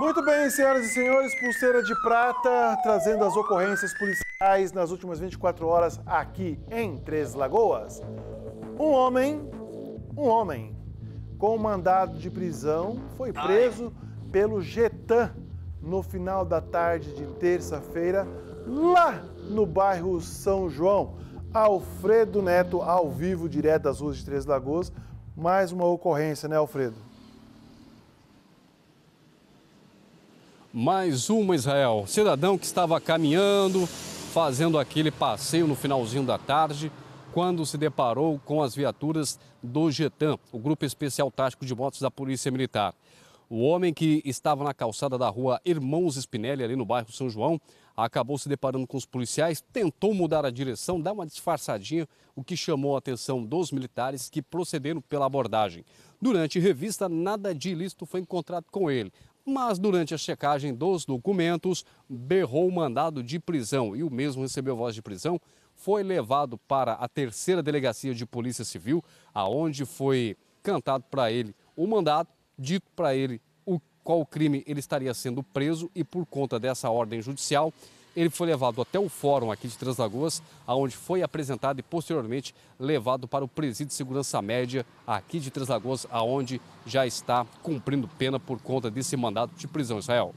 Muito bem, senhoras e senhores, pulseira de prata, trazendo as ocorrências policiais nas últimas 24 horas aqui em Três Lagoas. Um homem, um homem com mandado de prisão foi preso pelo Getan no final da tarde de terça-feira, lá no bairro São João. Alfredo Neto, ao vivo, direto das ruas de Três Lagoas. Mais uma ocorrência, né, Alfredo? mais uma Israel. Cidadão que estava caminhando, fazendo aquele passeio no finalzinho da tarde, quando se deparou com as viaturas do GETAM, o Grupo Especial Tático de Motos da Polícia Militar. O homem que estava na calçada da rua Irmãos Spinelli, ali no bairro São João, acabou se deparando com os policiais, tentou mudar a direção, dar uma disfarçadinha, o que chamou a atenção dos militares que procederam pela abordagem. Durante revista, nada de ilícito foi encontrado com ele mas durante a checagem dos documentos, berrou o mandado de prisão e o mesmo recebeu voz de prisão. Foi levado para a terceira delegacia de Polícia Civil, aonde foi cantado para ele o mandato, dito para ele o, qual crime ele estaria sendo preso e por conta dessa ordem judicial, ele foi levado até o fórum aqui de Translagoas, aonde foi apresentado e posteriormente levado para o presídio de segurança média aqui de Translagoas, aonde já está cumprindo pena por conta desse mandado de prisão, Israel.